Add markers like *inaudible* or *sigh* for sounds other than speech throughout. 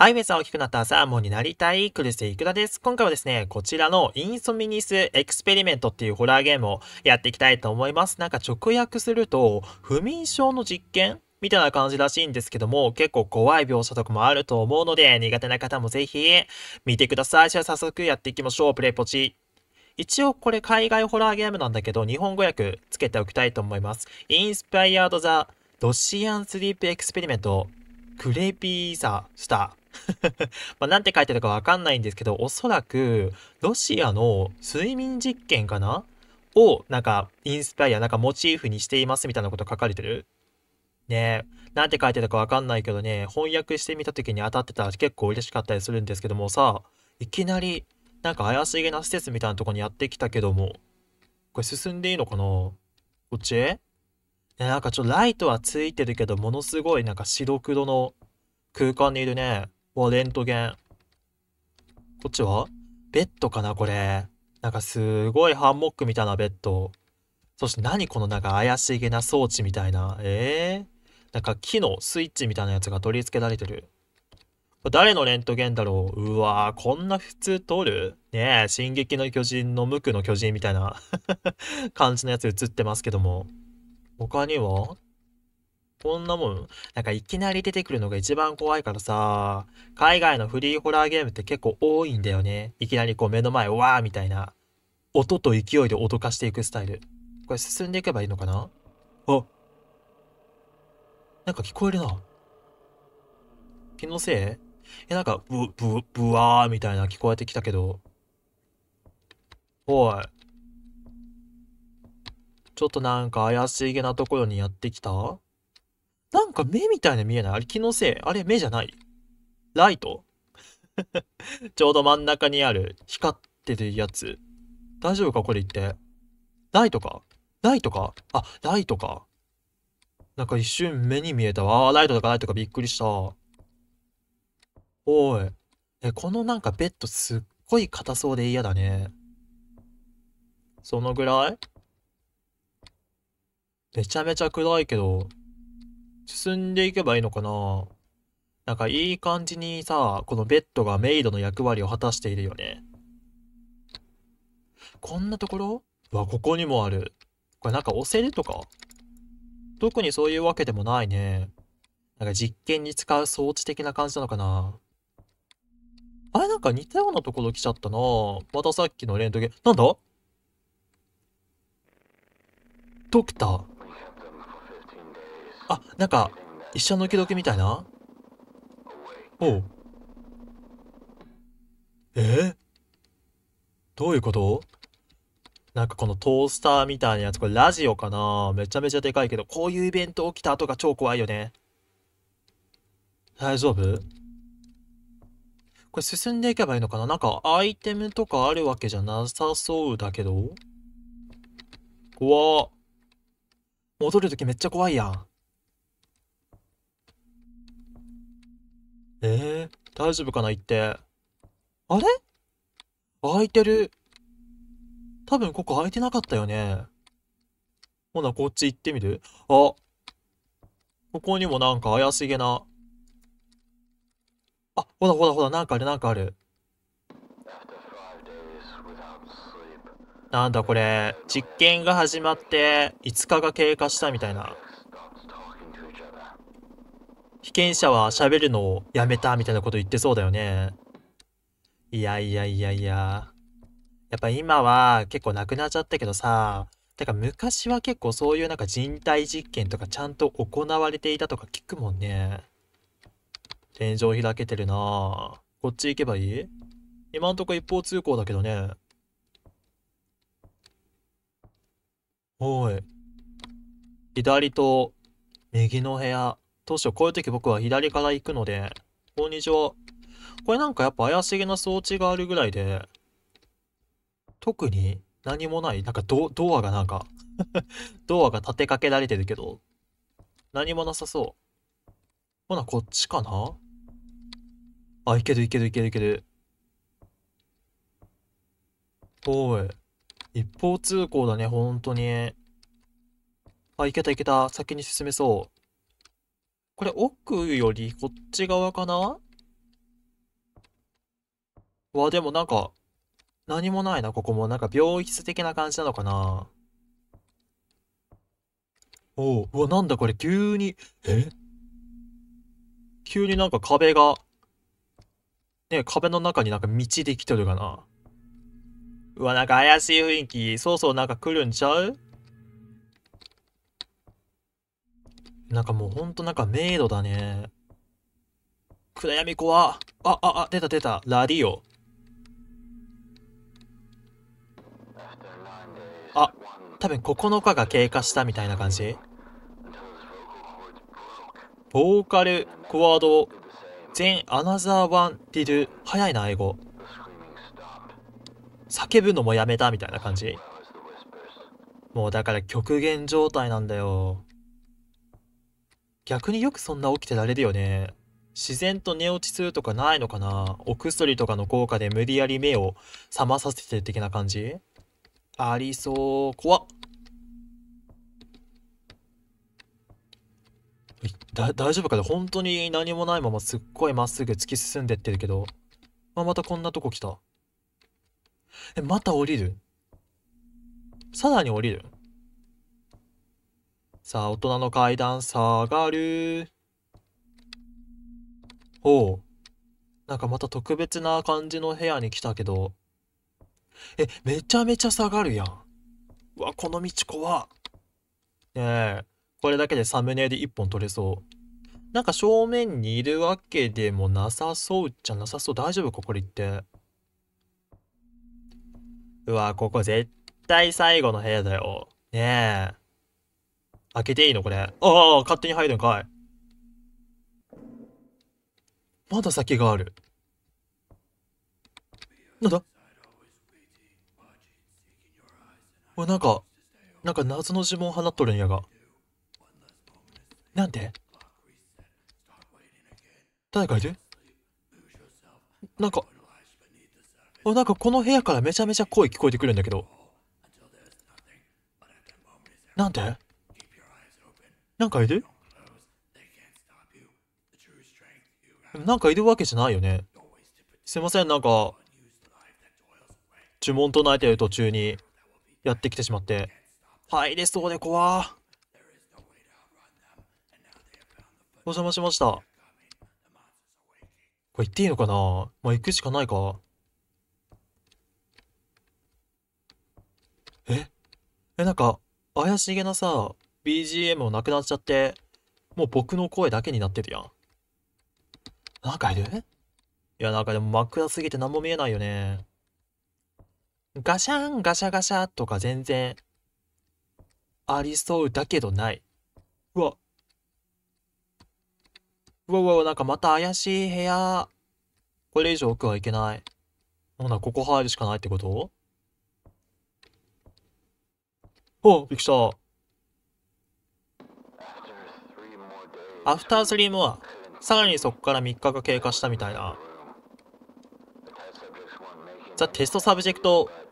はい、皆さん大きくなったサーモンになりたい、クルセイクラです。今回はですね、こちらのインソミニスエクスペリメントっていうホラーゲームをやっていきたいと思います。なんか直訳すると、不眠症の実験みたいな感じらしいんですけども、結構怖い描写とかもあると思うので、苦手な方もぜひ見てください。じゃあ早速やっていきましょう。プレイポチ。一応これ海外ホラーゲームなんだけど、日本語訳つけておきたいと思います。インスパイアードザ・ロシアンスリープエクスペリメント。クレピーザ・スター。まあ、なんて書いてあるかわかんないんですけど、おそらく、ロシアの睡眠実験かなを、なんか、インスパイア、なんかモチーフにしていますみたいなこと書かれてる。ねえ、なんて書いてるかわかんないけどね、翻訳してみた時に当たってたら結構嬉しかったりするんですけどもさ、いきなり、なんか怪しげな施設みたいなとこにやってきたけども、これ進んでいいのかなこっちね、なんかちょっとライトはついてるけど、ものすごいなんか白黒の空間にいるね。わ、レントゲン。こっちはベッドかなこれ。なんかすごいハンモックみたいなベッド。そして何このなんか怪しげな装置みたいな。えー、なんか木のスイッチみたいなやつが取り付けられてる。誰のレントゲンだろううわーこんな普通通るねえ、進撃の巨人の無垢の巨人みたいな *laughs* 感じのやつ映ってますけども。他にはこんなもん、なんかいきなり出てくるのが一番怖いからさ、海外のフリーホラーゲームって結構多いんだよね。いきなりこう目の前、わーみたいな。音と勢いで脅かしていくスタイル。これ進んでいけばいいのかなあなんか聞こえるな。気のせいえ、なんか、ブ、ブ、ブワーみたいな聞こえてきたけど。おい。ちょっとなんか怪しげなところにやってきたなんか目みたいな見えないあれ気のせいあれ目じゃないライト *laughs* ちょうど真ん中にある光ってるやつ。大丈夫かこれ言って。ライトかライトかあ、ライトか。なんか一瞬目に見えたわ。あ、ライトだかライトかびっくりした。おい。え、このなんかベッドすっごい硬そうで嫌だね。そのぐらいめちゃめちゃ暗いけど、進んでいけばいいのかななんかいい感じにさ、このベッドがメイドの役割を果たしているよね。こんなところわ、ここにもある。これなんか押せるとか特にそういうわけでもないね。なんか実験に使う装置的な感じなのかなあれなんか似たようなところ来ちゃったなまたさっきのレントゲン。なんだドクター。あ、なんか、一緒の受け時みたいなおう。えー、どういうことなんかこのトースターみたいなやつ、これラジオかなめちゃめちゃでかいけど、こういうイベント起きた後が超怖いよね。大丈夫これ進んでいけばいいのかななんかアイテムとかあるわけじゃなさそうだけど怖戻るときめっちゃ怖いやん。えー、大丈夫かな行って。あれ開いてる。多分ここ開いてなかったよね。ほな、こっち行ってみるあ、ここにもなんか怪しげな。あ、ほらほらほら、なんかあるなんかある。なんだこれ、実験が始まって5日が経過したみたいな。被験者は喋るのをやめたみたいなこと言ってそうだよね。いやいやいやいや。やっぱ今は結構なくなっちゃったけどさ、てか昔は結構そういうなんか人体実験とかちゃんと行われていたとか聞くもんね。天井開けてるなぁ。こっち行けばいい今んとこ一方通行だけどね。おい。左と右の部屋。どうしよう、こういう時僕は左から行くので、こんにちは。これなんかやっぱ怪しげな装置があるぐらいで、特に何もない。なんかドドアがなんか *laughs* ドアが立てかけられてるけど、何もなさそう。ほな、こっちかなあ、いけるいけるいけるいける。おい。一方通行だね、本当に。あ、いけたいけた。先に進めそう。これ奥よりこっち側かなわ、でもなんか、何もないな、ここも。なんか病室的な感じなのかなおう、うわ、なんだこれ、急に、え急になんか壁が、ね、壁の中になんか道できてるかな。うわ、なんか怪しい雰囲気。そうそうなんか来るんちゃうなんかもうほんとなんか迷路だね。暗闇怖あ、あ、あ、出た出た。ラディオ。あ、多分9日が経過したみたいな感じボーカル、コワード、全アナザーワンディル、早いな、英語。叫ぶのもやめたみたいな感じもうだから極限状態なんだよ。逆によくそんな起きてられるよね。自然と寝落ちするとかないのかなお薬とかの効果で無理やり目を覚まさせてる的な感じありそう。怖っ。だ、大丈夫かで本当に何もないまますっごいまっすぐ突き進んでってるけど。まあ、またこんなとこ来た。え、また降りるさらに降りるさあ、大人の階段下がる。おう。なんかまた特別な感じの部屋に来たけど。え、めちゃめちゃ下がるやん。うわ、この道怖っ。ねえ。これだけでサムネで1本取れそう。なんか正面にいるわけでもなさそうじゃなさそう。大丈夫かこれって。うわ、ここ絶対最後の部屋だよ。ねえ。開けていいのこれ。ああ、勝手に入るんかい。まだ先がある。なんだおなんか、なんか謎の呪文放っとるんやが。なんで誰かいるなんか、おなんかこの部屋からめちゃめちゃ声聞こえてくるんだけど。なんでなんかいるなんかいるわけじゃないよね。すいません、なんか、呪文唱えてる途中にやってきてしまって。入れそうで怖ー。お邪魔しました。これ行っていいのかなまあ、行くしかないか。ええ、なんか、怪しげなさ、BGM もなくなっちゃって、もう僕の声だけになってるやん。なんかいるいや、なんかでも真っ暗すぎて何も見えないよね。ガシャン、ガシャガシャとか全然、ありそうだけどない。うわ。うわうわなんかまた怪しい部屋。これ以上奥はいけない。ほな、ここ入るしかないってことおびっくりした。アフタースリームは、さらにそこから3日が経過したみたいな。The test subject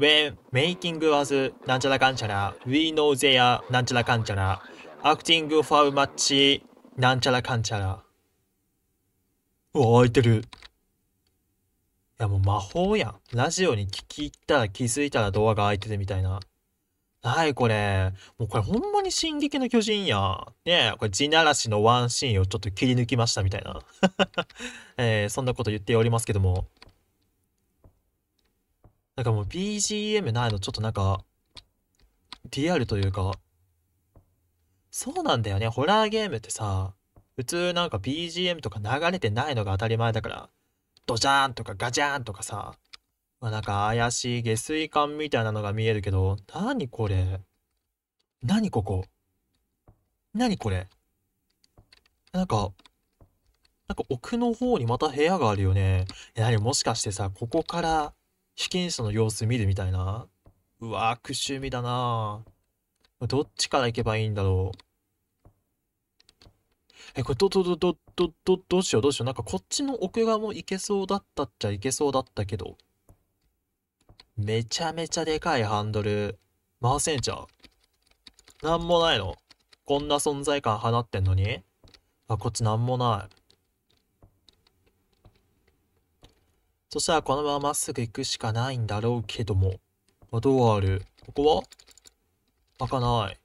when making was なんちゃらかんちゃら、we know they are なんちゃらかんちゃら、acting for much なんちゃらかんちゃら。うわ、開いてる。いや、もう魔法やん。ラジオに聞き入ったら気づいたらドアが開いててみたいな。はい、これ。もうこれほんまに進撃の巨人や。ねこれ地ならしのワンシーンをちょっと切り抜きましたみたいな。*laughs* えー、そんなこと言っておりますけども。なんかもう BGM ないのちょっとなんか、リアルというか、そうなんだよね。ホラーゲームってさ、普通なんか BGM とか流れてないのが当たり前だから、ドジャーンとかガジャーンとかさ、まあ、なんか怪しい下水管みたいなのが見えるけど、なにこれなにここなにこれなんか、なんか奥の方にまた部屋があるよね。やはりもしかしてさ、ここから被験者の様子見るみたいなうわぁ、悪趣味だなぁ。どっちから行けばいいんだろう。え、これ、ど、ど、ど、ど、ど、ど、どうしよう、どうしよう。なんかこっちの奥側も行けそうだったっちゃ行けそうだったけど。めちゃめちゃでかいハンドル回せんちゃうなんもないのこんな存在感放ってんのにあこっちなんもないそしたらこのまままっすぐ行くしかないんだろうけどもあドアあるここは開かない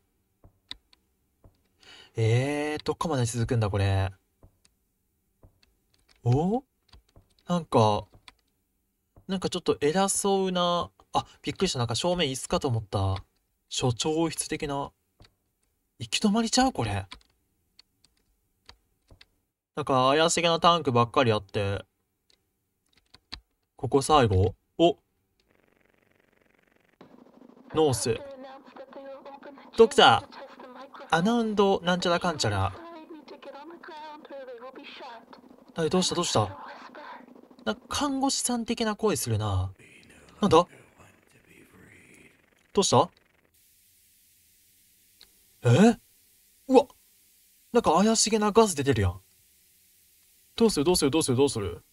えー、どっかまで続くんだこれおなんかなんかちょっと偉そうな、あ、びっくりした。なんか正面椅子かと思った。所長室的な。行き止まりちゃうこれ。なんか怪しげなタンクばっかりあって。ここ最後おノース。ドクターアナウンドなんちゃらかんちゃら。はい、どうしたどうしたなんか看護師さん的な声するな。なんだどうしたえうわなんか怪しげなガス出てるやん。どうするどうするどうするどうする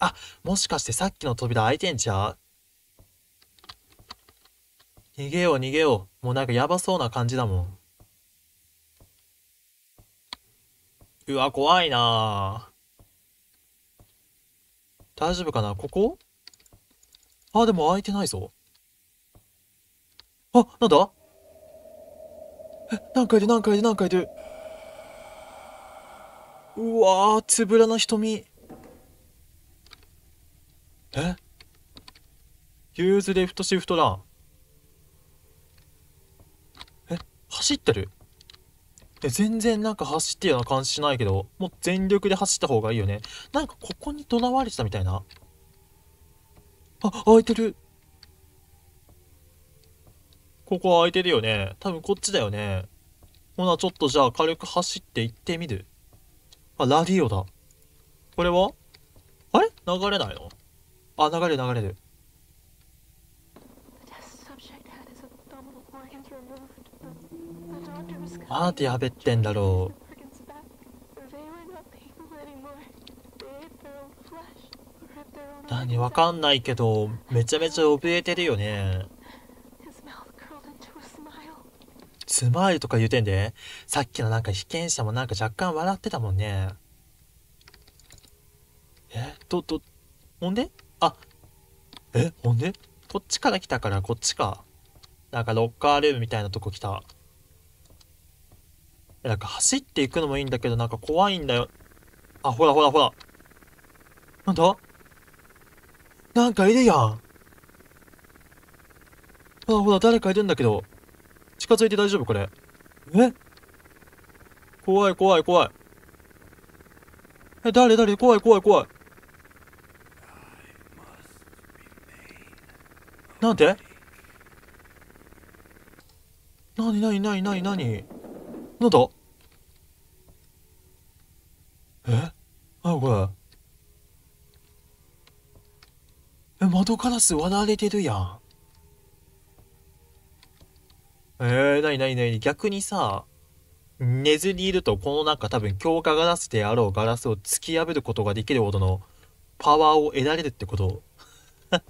あ、もしかしてさっきの扉開いてんちゃう逃げよう逃げよう。もうなんかやばそうな感じだもん。うわ、怖いなぁ。大丈夫かなここあ、でも開いてないぞ。あ、なんだえ、何回で何回で何回で。うわぁ、つぶらな瞳。えユーズレフトシフトラン。え、走ってるで全然なんか走ってるような感じしないけど、もう全力で走った方がいいよね。なんかここに囚われてたみたいな。あ、開いてる。ここ開いてるよね。多分こっちだよね。ほな、ちょっとじゃあ軽く走って行ってみる。あ、ラディオだ。これはあれ流れないのあ、流れる流れる。なんでやべってんだろう何わかんないけどめちゃめちゃ怯えてるよねスマイルとか言うてんでさっきのなんか被験者もなんか若干笑ってたもんねえととほんであえほんでこっちから来たからこっちかなんかロッカールームみたいなとこ来たなんか走っていくのもいいんだけど、なんか怖いんだよ。あ、ほらほらほら。なんだなんかいるやん。ほらほら、誰かいるんだけど。近づいて大丈夫これ。え怖い怖い怖い。え、誰誰怖い怖い怖い。なんでなになになになになになんだえあこれえ窓ガラス割られてるやんえー、なになになに逆にさ寝ずにいるとこの中多分強化ガラスであろうガラスを突き破ることができるほどのパワーを得られるってこと *laughs*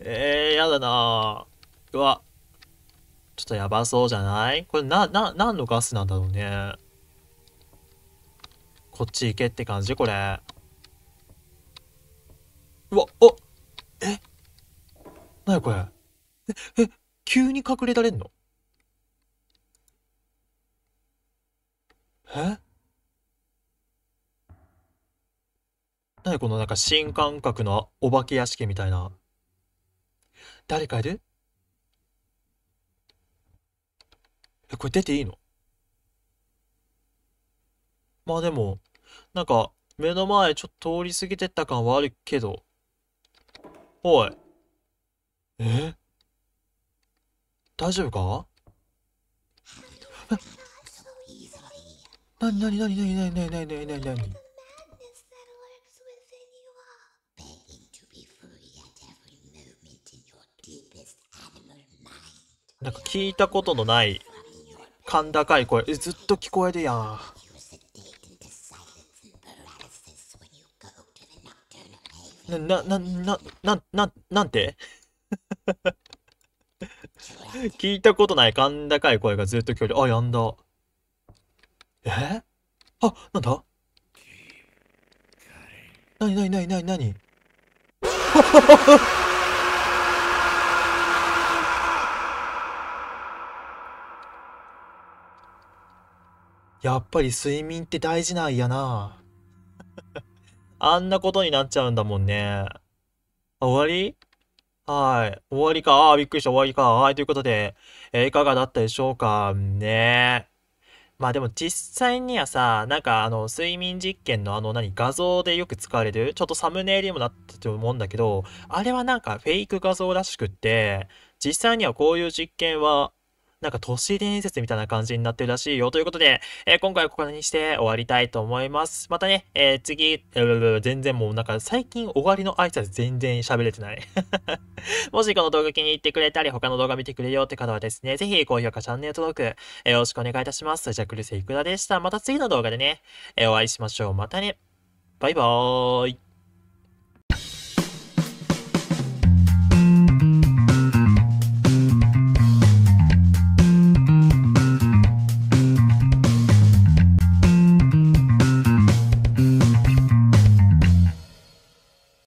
えー、やだなうわちょっとやばそうじゃないこれな、な、何のガスなんだろうね。こっち行けって感じこれ。うわ、おえなにこれえ、え、急に隠れられんのえなにこのなんか新感覚のお化け屋敷みたいな。誰かいるえ、これ出ていいのまあでも、なんか、目の前ちょっと通り過ぎてった感はあるけど。おい。え大丈夫かなになになになになになになになになになんか聞いたことのない甲高い声ずっと聞こえるやん。な、な、な、な、な、な、んて *laughs* 聞いたことない甲高い声がずっと聞こえ離。あ、やんだ。えあ、なんだなになになになになに *laughs* やっぱり睡眠って大事なんやなあんなことになっちゃうんだもんね。あ、終わりはい。終わりか。ああ、びっくりした。終わりか。はい。ということで、えー、いかがだったでしょうかねまあでも実際にはさ、なんかあの、睡眠実験のあの何、画像でよく使われる、ちょっとサムネイルにもなってと思うんだけど、あれはなんかフェイク画像らしくって、実際にはこういう実験はなんか都市伝説みたいな感じになってるらしいよということで、えー、今回はここにして終わりたいと思います。またね、えー、次、全然もうなんか最近終わりの挨拶全然喋れてない *laughs* もしこの動画気に入ってくれたり、他の動画見てくれよって方はですね、ぜひ高評価、チャンネル登録、えー、よろしくお願いいたします。じゃあ、クルセイクラでした。また次の動画でね、えお会いしましょう。またね。バイバーイ。